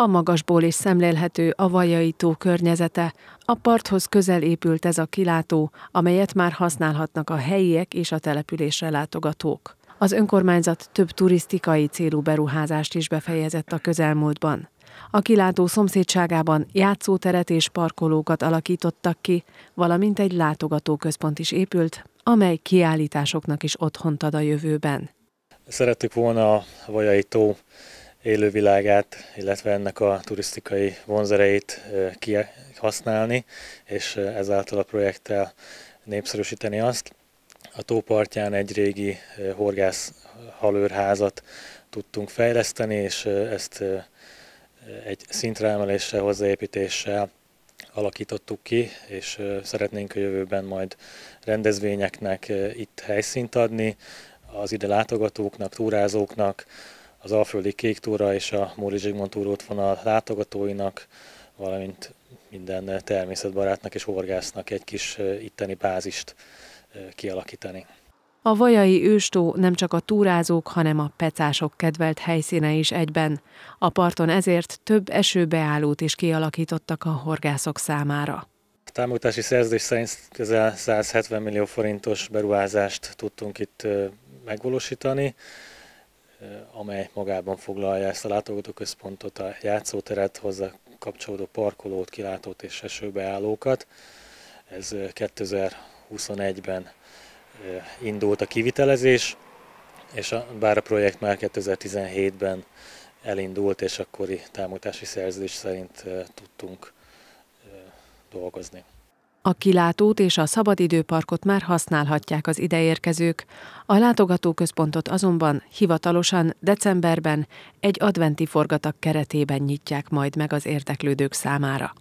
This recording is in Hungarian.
A magasból is szemlélhető a Vajai tó környezete. A parthoz közel épült ez a kilátó, amelyet már használhatnak a helyiek és a településre látogatók. Az önkormányzat több turisztikai célú beruházást is befejezett a közelmúltban. A kilátó szomszédságában játszóteret és parkolókat alakítottak ki, valamint egy látogatóközpont is épült, amely kiállításoknak is otthont ad a jövőben. Szerettük volna a Vajai tó élővilágát, illetve ennek a turisztikai vonzereit kihasználni, és ezáltal a projekttel népszerűsíteni azt. A tópartján egy régi horgász halőrházat tudtunk fejleszteni, és ezt egy szintre emeléssel, hozzáépítéssel alakítottuk ki, és szeretnénk a jövőben majd rendezvényeknek itt helyszínt adni, az ide látogatóknak, túrázóknak, az Alföldi Kék Túra és a Móri Zsigmond túrótvonal látogatóinak, valamint minden természetbarátnak és horgásznak egy kis itteni bázist kialakítani. A vajai őstó nem csak a túrázók, hanem a pecások kedvelt helyszíne is egyben. A parton ezért több esőbeállót is kialakítottak a horgászok számára. A támogatási szerződés szerint közel 170 millió forintos beruházást tudtunk itt megvalósítani. Eh, amely magában foglalja ezt a látogatóközpontot, a játszóteret, hozzá kapcsolódó parkolót, kilátót és esőbeállókat. Ez 2021-ben eh, eh, indult a kivitelezés, és a, bár a projekt már 2017-ben elindult, és akkori támogatási szerződés szerint tudtunk dolgozni. A kilátót és a szabadidőparkot már használhatják az ideérkezők, a látogatóközpontot azonban hivatalosan decemberben egy adventi forgatak keretében nyitják majd meg az érdeklődők számára.